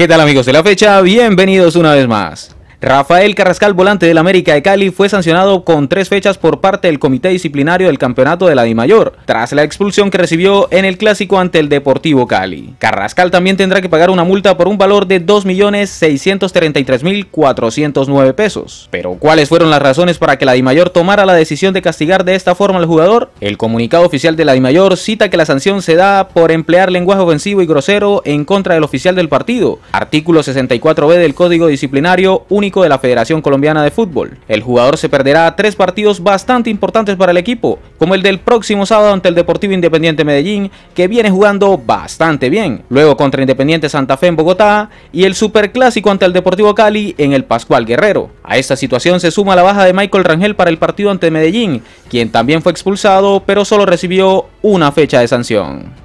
¿Qué tal amigos de la fecha? Bienvenidos una vez más. Rafael Carrascal, volante del América de Cali, fue sancionado con tres fechas por parte del Comité Disciplinario del Campeonato de la DIMAYOR, tras la expulsión que recibió en el clásico ante el Deportivo Cali. Carrascal también tendrá que pagar una multa por un valor de 2.633.409 pesos. Pero, ¿cuáles fueron las razones para que la DIMAYOR tomara la decisión de castigar de esta forma al jugador? El comunicado oficial de la DIMAYOR cita que la sanción se da por emplear lenguaje ofensivo y grosero en contra del oficial del partido. Artículo 64b del Código Disciplinario Único de la Federación Colombiana de Fútbol. El jugador se perderá tres partidos bastante importantes para el equipo, como el del próximo sábado ante el Deportivo Independiente Medellín, que viene jugando bastante bien, luego contra Independiente Santa Fe en Bogotá y el Superclásico ante el Deportivo Cali en el Pascual Guerrero. A esta situación se suma la baja de Michael Rangel para el partido ante Medellín, quien también fue expulsado pero solo recibió una fecha de sanción.